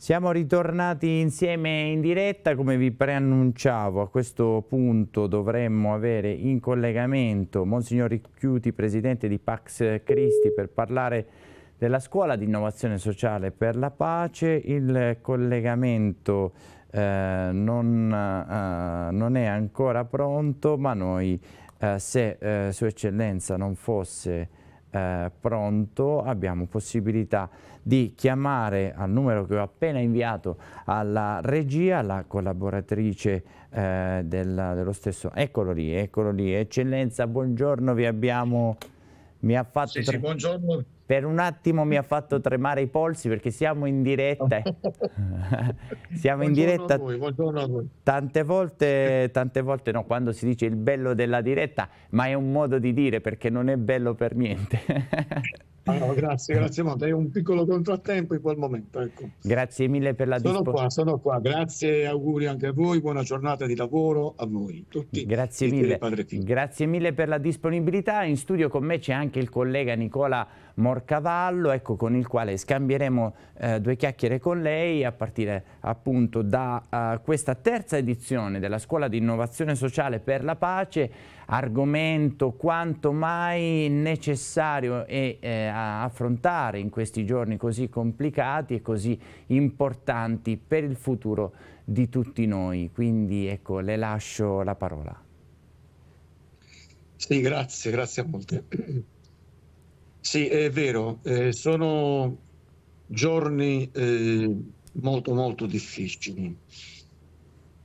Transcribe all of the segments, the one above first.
Siamo ritornati insieme in diretta, come vi preannunciavo, a questo punto dovremmo avere in collegamento Monsignor Ricchiuti, Presidente di Pax Christi, per parlare della Scuola di Innovazione Sociale per la Pace. Il collegamento eh, non, eh, non, è ancora pronto, ma noi, eh, se eh, Sua Eccellenza non fosse eh, pronto abbiamo possibilità di chiamare al numero che ho appena inviato alla regia, la collaboratrice eh, della, dello stesso, eccolo lì, eccolo lì, eccellenza, buongiorno, vi abbiamo, mi ha fatto... Sì, sì, buongiorno. Per un attimo mi ha fatto tremare i polsi perché siamo in diretta. siamo in diretta. buongiorno a voi. Tante volte, tante volte no, quando si dice il bello della diretta, ma è un modo di dire perché non è bello per niente. Ah, no, grazie, grazie molto. È un piccolo contrattempo in quel momento. Ecco. Grazie mille per la disponibilità. Sono qua, sono qua. Grazie, auguri anche a voi. Buona giornata di lavoro a voi tutti. Grazie mille. Grazie mille per la disponibilità. In studio con me c'è anche il collega Nicola Morcavallo, ecco, con il quale scambieremo eh, due chiacchiere con lei a partire appunto da uh, questa terza edizione della Scuola di Innovazione Sociale per la Pace, argomento quanto mai necessario e eh, a affrontare in questi giorni così complicati e così importanti per il futuro di tutti noi. Quindi ecco, le lascio la parola. Sì, grazie, grazie a molte. Sì, è vero, eh, sono giorni eh, molto molto difficili,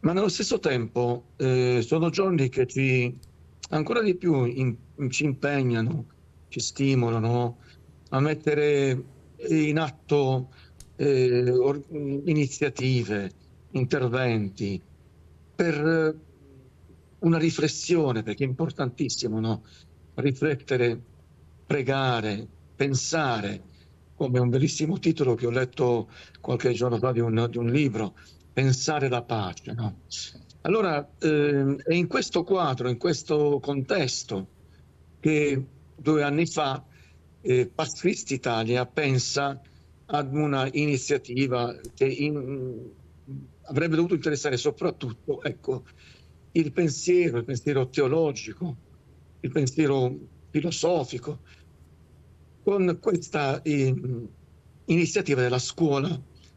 ma nello stesso tempo eh, sono giorni che ci, ancora di più in, ci impegnano, ci stimolano, a mettere in atto eh, or- iniziative, interventi per eh, una riflessione, perché è importantissimo no? riflettere, pregare, pensare, come un bellissimo titolo che ho letto qualche giorno fa di un, di un libro, Pensare la pace. No? Allora, eh, è in questo quadro, in questo contesto, che due anni fa eh, Pax Italia pensa ad una iniziativa che in, avrebbe dovuto interessare soprattutto ecco, il pensiero, il pensiero teologico, il pensiero filosofico, con questa eh, iniziativa della scuola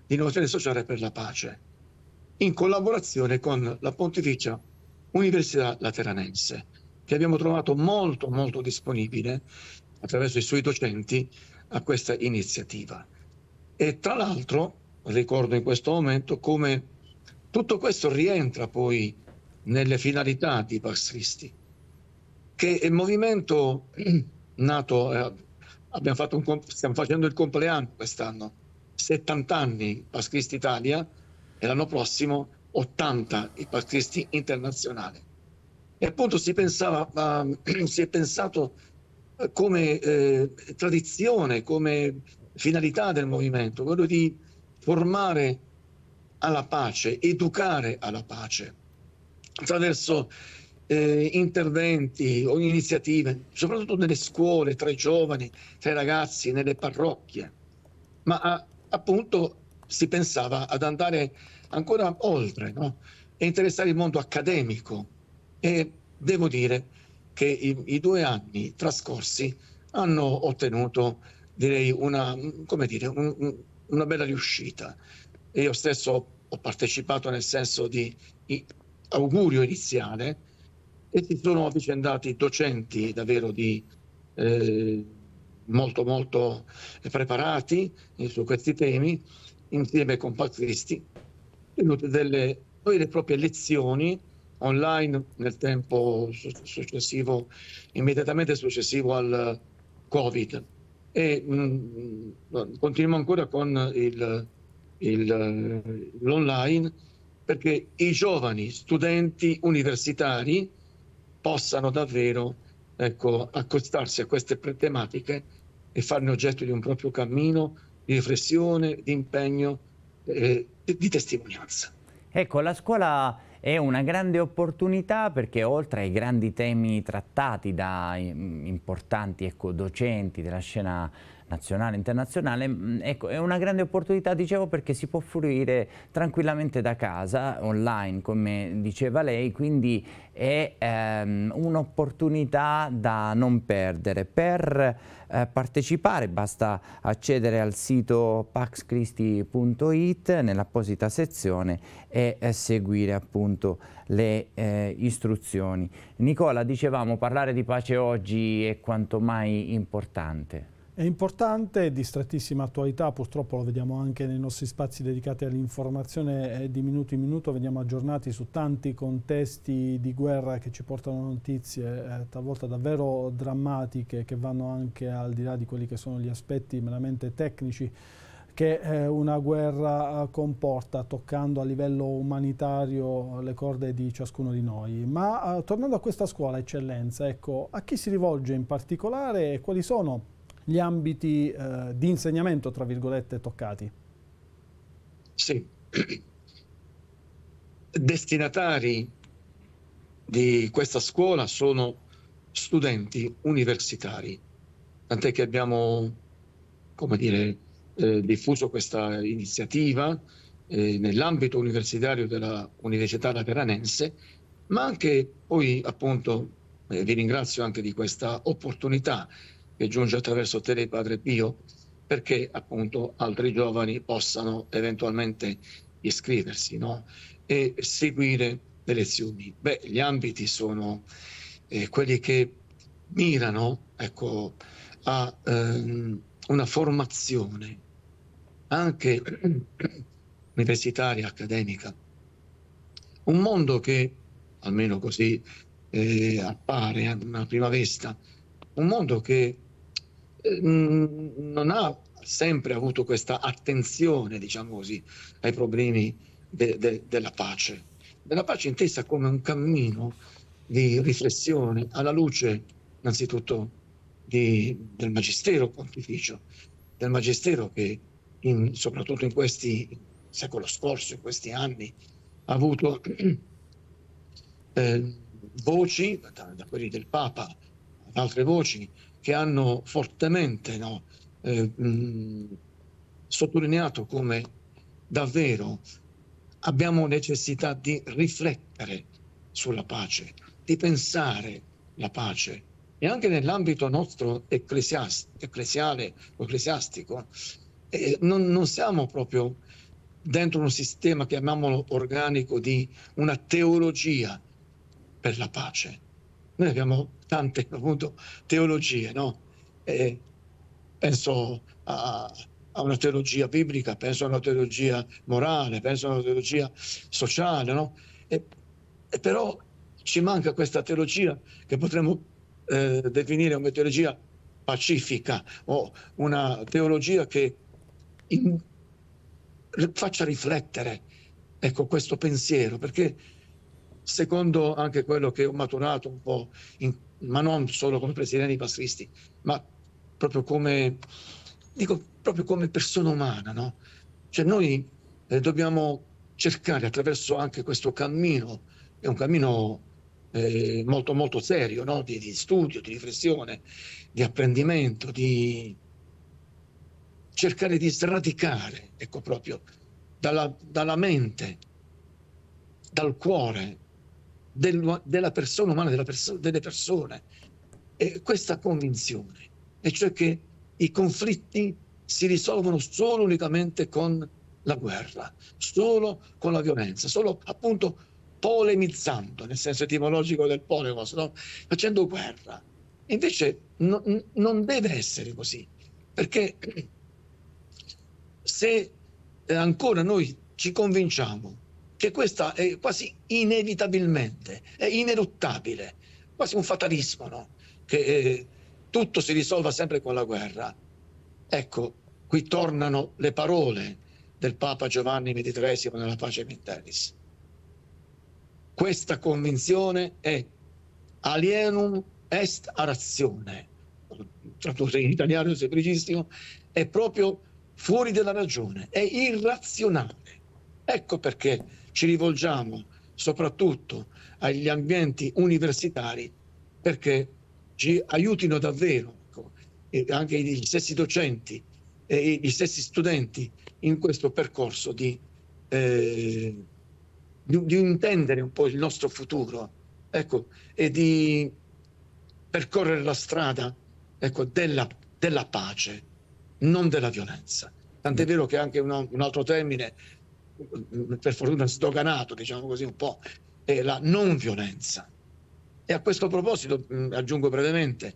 di innovazione sociale per la pace, in collaborazione con la Pontificia Università Lateranense, che abbiamo trovato molto molto disponibile attraverso i suoi docenti a questa iniziativa. E tra l'altro ricordo in questo momento come tutto questo rientra poi nelle finalità di Bastristi, che è il movimento nato, eh, un, stiamo facendo il compleanno quest'anno, 70 anni Bastristi Italia e l'anno prossimo 80 i Bastristi internazionali. E appunto si, pensava, eh, si è pensato come eh, tradizione, come finalità del movimento, quello di formare alla pace, educare alla pace, attraverso eh, interventi o iniziative, soprattutto nelle scuole, tra i giovani, tra i ragazzi, nelle parrocchie. Ma a, ah, appunto si pensava ad andare ancora oltre no? e interessare il mondo accademico. E devo dire, che i, i due anni trascorsi hanno ottenuto direi una, dire, un, una bella riuscita. io stesso ho partecipato nel senso di augurio iniziale e si sono avvicendati docenti davvero di, eh, molto molto preparati eh, su questi temi insieme con Patristi, delle vere e proprie lezioni online nel tempo successivo, immediatamente successivo al Covid. E mh, mm, continuiamo ancora con il, il, l'online perché i giovani studenti universitari possano davvero ecco, accostarsi a queste tematiche e farne oggetto di un proprio cammino di riflessione, di impegno, eh, di testimonianza. Ecco, la scuola è una grande opportunità perché oltre ai grandi temi trattati da mm, importanti ecco, docenti della scena nazionale, internazionale, mm, ecco, è una grande opportunità, dicevo, perché si può fruire tranquillamente da casa, online, come diceva lei, quindi è ehm, un'opportunità da non perdere. Per eh, partecipare basta accedere al sito paxcristi.it nell'apposita sezione e eh, seguire appunto le eh, istruzioni. Nicola, dicevamo, parlare di pace oggi è quanto mai importante. È importante, di strettissima attualità, purtroppo lo vediamo anche nei nostri spazi dedicati all'informazione, di minuto in minuto veniamo aggiornati su tanti contesti di guerra che ci portano notizie eh, talvolta davvero drammatiche che vanno anche al di là di quelli che sono gli aspetti meramente tecnici che eh, una guerra eh, comporta toccando a livello umanitario le corde di ciascuno di noi. Ma eh, tornando a questa scuola eccellenza, ecco, a chi si rivolge in particolare e quali sono gli ambiti eh, di insegnamento, tra virgolette, toccati. Sì. Destinatari di questa scuola sono studenti universitari, tant'è che abbiamo, come dire, eh, diffuso questa iniziativa eh, nell'ambito universitario della Università Lateranense, ma anche poi appunto eh, vi ringrazio anche di questa opportunità che giunge attraverso te Padre Pio perché appunto altri giovani possano eventualmente iscriversi no? e seguire le lezioni. Beh, gli ambiti sono eh, quelli che mirano ecco, a ehm, una formazione anche universitaria, accademica. Un mondo che, almeno così eh, appare a una prima vista, un mondo che Ehm, non ha sempre avuto questa attenzione, diciamo così, ai problemi de, de, della pace. Della pace intesa come un cammino di riflessione alla luce, innanzitutto, di, del magistero pontificio, del magistero che in, soprattutto in questi secolo scorso, in questi anni, ha avuto eh, voci, da, da quelli del Papa ad altre voci, che hanno fortemente no, eh, mh, sottolineato come davvero abbiamo necessità di riflettere sulla pace, di pensare la pace. E anche nell'ambito nostro ecclesiast- ecclesiale o ecclesiastico eh, non, non siamo proprio dentro un sistema, chiamiamolo organico, di una teologia per la pace noi abbiamo tante appunto, teologie, no? penso a, a, una teologia biblica, penso a una teologia morale, penso a una teologia sociale, no? E, e però ci manca questa teologia che potremmo eh, definire una teologia pacifica o una teologia che in, faccia riflettere ecco, questo pensiero, perché secondo anche quello che ho maturato un po', in, ma non solo come presidente dei pastristi, ma proprio come, dico, proprio come persona umana. No? Cioè noi eh, dobbiamo cercare attraverso anche questo cammino, è un cammino eh, molto molto serio, no? di, di studio, di riflessione, di apprendimento, di cercare di sradicare, ecco proprio, dalla, dalla, mente, dal cuore, del, della persona umana, della perso- delle persone, e questa convinzione, e cioè che i conflitti si risolvono solo unicamente con la guerra, solo con la violenza, solo appunto polemizzando, nel senso etimologico del polemos, no? facendo guerra. Invece no, non deve essere così, perché se eh, ancora noi ci convinciamo che questa è quasi inevitabilmente, è ineluttabile, quasi un fatalismo, no? che eh, tutto si risolva sempre con la guerra. Ecco, qui tornano le parole del Papa Giovanni XXIII nella pace Minteris. Questa convinzione è alienum est a razione, tradotto in italiano semplicissimo, è proprio fuori della ragione, è irrazionale. Ecco perché ci rivolgiamo soprattutto agli ambienti universitari perché ci aiutino davvero ecco, anche gli stessi docenti e gli stessi studenti in questo percorso di, eh, di, di intendere un po' il nostro futuro ecco, e di percorrere la strada ecco, della, della pace, non della violenza. Tant'è mm. vero che anche un, un altro termine per fortuna sdoganato, diciamo così un po', è la non violenza. E a questo proposito mm, aggiungo brevemente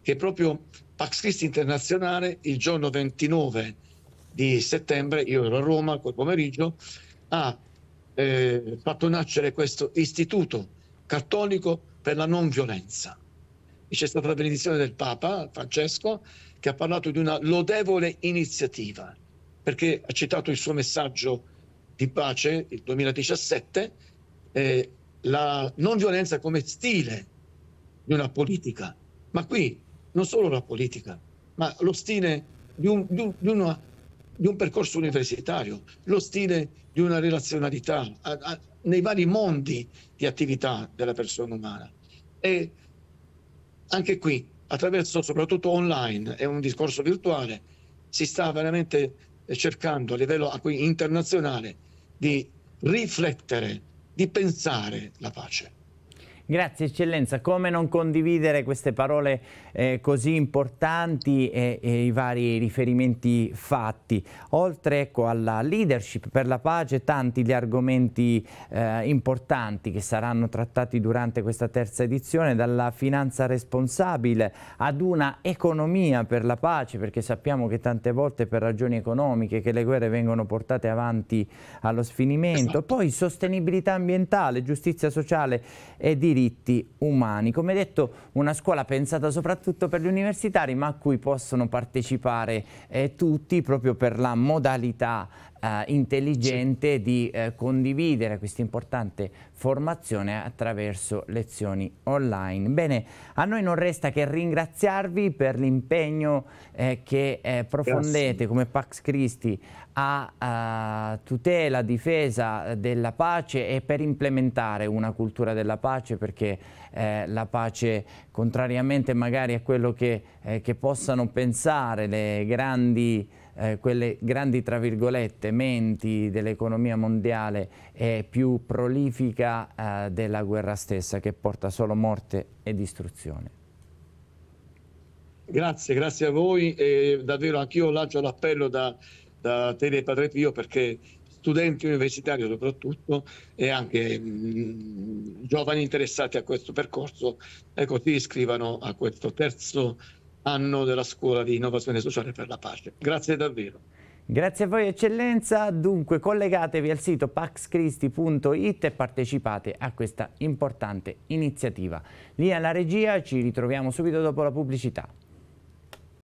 che proprio Pax Christi Internazionale il giorno 29 di settembre, io ero a Roma quel pomeriggio, ha eh, fatto nascere questo istituto cattolico per la non violenza. E c'è stata la benedizione del Papa Francesco che ha parlato di una lodevole iniziativa perché ha citato il suo messaggio di pace, il 2017, eh, la non violenza come stile di una politica, ma qui non solo la politica, ma lo stile di un, di un, di una, di un percorso universitario, lo stile di una relazionalità a, a, nei vari mondi di attività della persona umana. E anche qui, attraverso soprattutto online è un discorso virtuale, si sta veramente eh, cercando a livello internazionale di riflettere, di pensare la pace. Grazie eccellenza, come non condividere queste parole eh, così importanti e, e, i vari riferimenti fatti. Oltre ecco, alla leadership per la pace, tanti gli argomenti eh, importanti che saranno trattati durante questa terza edizione, dalla finanza responsabile ad una economia per la pace, perché sappiamo che tante volte per ragioni economiche che le guerre vengono portate avanti allo sfinimento, esatto. poi sostenibilità ambientale, giustizia sociale e diritti diritti umani. Come detto, una scuola pensata soprattutto per gli universitari, ma a cui possono partecipare eh, tutti proprio per la modalità eh, intelligente sì. di eh, condividere questa importante formazione attraverso lezioni online. Bene, a noi non resta che ringraziarvi per l'impegno eh, che eh, profondete Grazie. come Pax Christi a uh, tutela, difesa eh, della pace e per implementare una cultura della pace perché eh, la pace, contrariamente magari a quello che, eh, che possano pensare le grandi eh, quelle grandi tra virgolette menti dell'economia mondiale è più prolifica eh, della guerra stessa che porta solo morte e distruzione. Grazie, grazie a voi e davvero anch'io lancio l'appello da da Tele e Padre Pio perché studenti universitari soprattutto e anche mh, mm, giovani interessati a questo percorso ecco, si iscrivano a questo terzo anno della scuola di innovazione sociale per la pace. Grazie davvero. Grazie a voi eccellenza, dunque collegatevi al sito paxcristi.it e partecipate a questa importante iniziativa. Lì alla regia ci ritroviamo subito dopo la pubblicità.